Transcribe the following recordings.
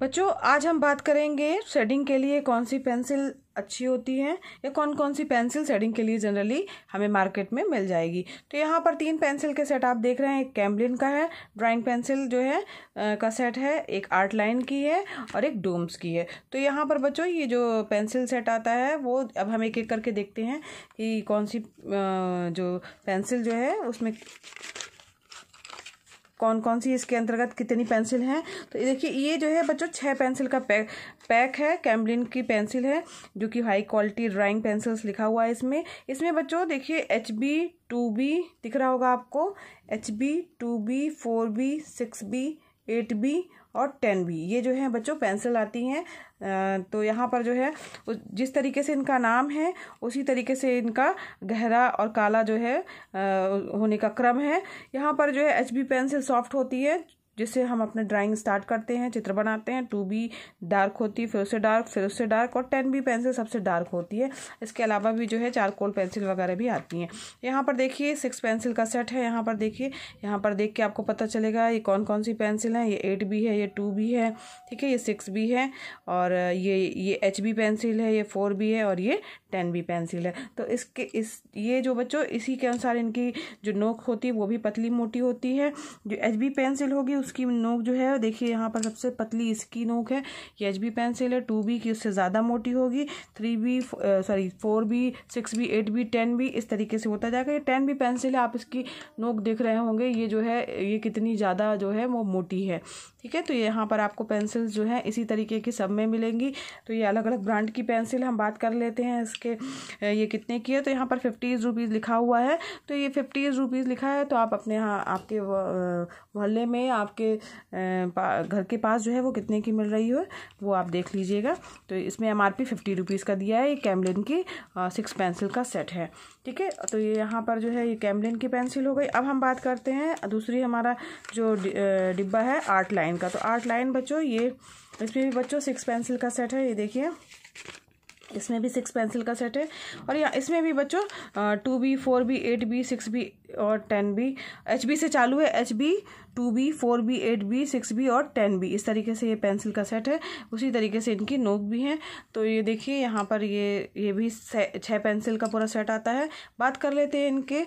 बच्चों आज हम बात करेंगे शेडिंग के लिए कौन सी पेंसिल अच्छी होती है या कौन कौन सी पेंसिल शेडिंग के लिए जनरली हमें मार्केट में मिल जाएगी तो यहाँ पर तीन पेंसिल के सेट आप देख रहे हैं एक कैम्बलिन का है ड्राइंग पेंसिल जो है आ, का सेट है एक आर्ट लाइन की है और एक डोम्स की है तो यहाँ पर बच्चों ये जो पेंसिल सेट आता है वो अब हम एक एक करके देखते हैं कि कौन सी आ, जो पेंसिल जो है उसमें कौन कौन सी इसके अंतर्गत कितनी पेंसिल हैं तो देखिए ये जो है बच्चों छः पेंसिल का पैक पैक है कैम्बलिन की पेंसिल है जो कि हाई क्वालिटी ड्राइंग पेंसिल्स लिखा हुआ है इसमें इसमें बच्चों देखिए एच बी टू बी दिख रहा होगा आपको H B two B four B six B eight B और टेन भी ये जो है बच्चों पेंसिल आती हैं तो यहाँ पर जो है जिस तरीके से इनका नाम है उसी तरीके से इनका गहरा और काला जो है होने का क्रम है यहाँ पर जो है एच बी पेंसिल सॉफ्ट होती है जिससे हम अपने ड्राइंग स्टार्ट करते हैं चित्र बनाते हैं टू बी डार्क होती है फिर उससे डार्क फिर उससे डार्क और टेन बी पेंसिल सबसे डार्क होती है इसके अलावा भी जो है चार कोल पेंसिल वगैरह भी आती हैं यहाँ पर देखिए सिक्स पेंसिल का सेट है यहाँ पर देखिए यहाँ पर देख के आपको पता चलेगा ये कौन कौन सी पेंसिल है ये एट बी है ये टू है ठीक है ये सिक्स है और ये ये एच बी पेंसिल है ये फोर है और ये टेन बी पेंसिल है तो इसके इस ये जो बच्चों इसी के अनुसार इनकी जो नोक होती है वो भी पतली मोटी होती है जो एच बी पेंसिल होगी उसकी नोक जो है देखिए यहाँ पर सबसे पतली इसकी नोक है ये एच बी पेंसिल है टू बी की उससे ज़्यादा मोटी होगी three B sorry four B six B eight B ten B इस तरीके से होता जाएगा ये टेन बी पेंसिल है आप इसकी नोक देख रहे होंगे ये जो है ये कितनी ज़्यादा जो है वो मोटी है ठीक है तो यहाँ पर आपको पेंसिल्स जो है इसी तरीके की सब में मिलेंगी तो ये अलग अलग ब्रांड की पेंसिल हम बात कर लेते हैं इसके के ये कितने की है तो यहाँ पर फिफ्टीज़ रुपीज़ लिखा हुआ है तो ये फिफ्टीज़ रुपीज़ लिखा है तो आप अपने यहाँ आपके मोहल्ले में आपके घर के पास जो है वो कितने की मिल रही हो वो आप देख लीजिएगा तो इसमें M R P fifty rupees का दिया है ये कैमलिन की सिक्स पेंसिल का सेट है ठीक है तो ये यहाँ पर जो है ये कैमलिन की पेंसिल हो गई अब हम बात करते हैं दूसरी हमारा जो डिब्बा है आर्ट लाइन का तो आर्ट लाइन बच्चों ये इसमें भी बच्चों सिक्स पेंसिल का सेट है ये देखिए इसमें भी सिक्स पेंसिल का सेट है और यहाँ इसमें भी बच्चों two B four B eight B six B और टेन बी एच बी से चालू है H B two B four B eight B six B और टेन बी इस तरीके से ये पेंसिल का सेट है उसी तरीके से इनकी नोक भी हैं तो ये देखिए यहाँ पर ये ये भी छः पेंसिल का पूरा सेट आता है बात कर लेते हैं इनके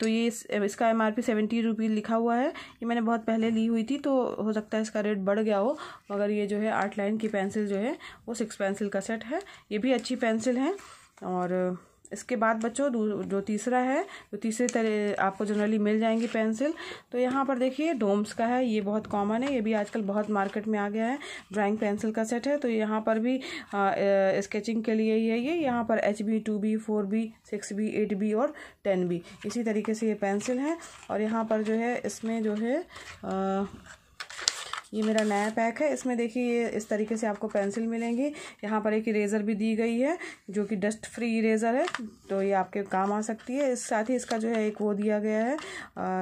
तो ये इस, इसका M R P seventy rupee लिखा हुआ है ये मैंने बहुत पहले ली हुई थी तो हो सकता है इसका रेट बढ़ गया हो मगर ये जो है आर्ट लाइन की पेंसिल जो है वो सिक्स पेंसिल का सेट है ये भी अच्छी पेंसिल है और इसके बाद बच्चों जो तीसरा है जो तो तीसरे तरह आपको जनरली मिल जाएंगी पेंसिल तो यहाँ पर देखिए डोम्स का है ये बहुत कॉमन है ये भी आजकल बहुत मार्केट में आ गया है ड्राइंग पेंसिल का सेट है तो यहाँ पर भी स्केचिंग के लिए ही है ये यहाँ पर H B two B four B six B eight B और टेन बी इसी तरीके से ये पेंसिल है और यहाँ पर जो है इसमें जो है आ, ये मेरा नया पैक है इसमें देखिए ये इस तरीके से आपको पेंसिल मिलेंगी यहाँ पर एक इरेज़र भी दी गई है जो कि डस्ट फ्री इरेज़र है तो ये आपके काम आ सकती है इस साथ ही इसका जो है एक वो दिया गया है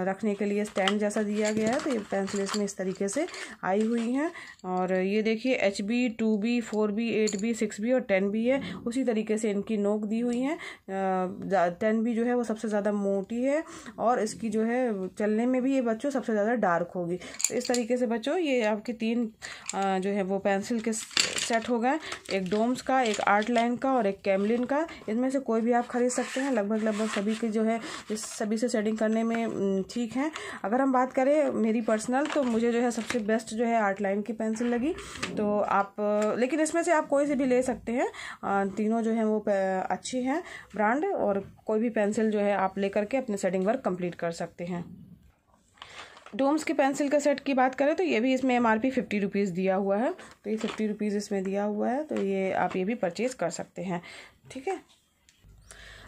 रखने के लिए स्टैंड जैसा दिया गया है तो ये पेंसिल इसमें इस तरीके से आई हुई हैं और ये देखिए H B two B four B eight B six B और टेन बी है उसी तरीके से इनकी नोक दी हुई हैं टेन बी जो है वो सबसे ज़्यादा मोटी है और इसकी जो है चलने में भी ये बच्चों सबसे ज़्यादा डार्क होगी तो इस तरीके से बच्चों ये आपके तीन जो है वो पेंसिल के सेट हो गए एक डोम्स का एक आर्ट लाइन का और एक कैमलिन का इनमें से कोई भी आप खरीद सकते हैं लगभग लगभग सभी के जो है इस सभी से सेटिंग करने में ठीक हैं अगर हम बात करें मेरी पर्सनल तो मुझे जो है सबसे बेस्ट जो है आर्ट लाइन की पेंसिल लगी तो आप लेकिन इसमें से आप कोई से भी ले सकते हैं तीनों जो है वो अच्छी हैं ब्रांड और कोई भी पेंसिल जो है आप ले करके अपने सेटिंग वर्क कम्प्लीट कर सकते हैं डोम्स के पेंसिल का सेट की बात करें तो ये भी इसमें M R P fifty rupees दिया हुआ है तो ये फिफ्टी रुपीज़ इसमें दिया हुआ है तो ये आप ये भी परचेज़ कर सकते हैं ठीक है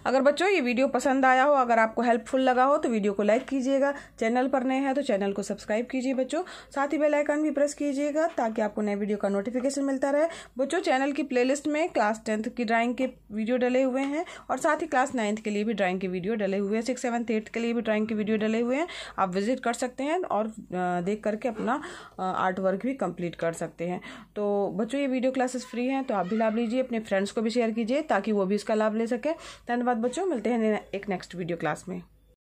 अगर बच्चों ये वीडियो पसंद आया हो अगर आपको हेल्पफुल लगा हो तो वीडियो को लाइक कीजिएगा चैनल पर नए हैं तो चैनल को सब्सक्राइब कीजिए बच्चों साथ ही बेल आइकन भी प्रेस कीजिएगा ताकि आपको नए वीडियो का नोटिफिकेशन मिलता रहे बच्चों चैनल की प्लेलिस्ट में क्लास टेंथ की ड्राइंग के वीडियो डले हुए हैं और साथ ही क्लास नाइन्थ के लिए भी ड्राइंग के वीडियो डले हुए हैं सिक्स सेवन्थ एट्थ के लिए भी ड्राइंग के वीडियो डले हुए हैं आप विजिट कर सकते हैं और देख करके अपना आर्ट वर्क भी कंप्लीट कर सकते हैं तो बच्चों ये वीडियो क्लासेस फ्री हैं तो आप भी लाभ लीजिए अपने फ्रेंड्स को भी शेयर कीजिए ताकि वो भी इसका लाभ ले सकें धन्यवाद धन्यवाद बच्चों मिलते हैं एक नेक्स्ट वीडियो क्लास में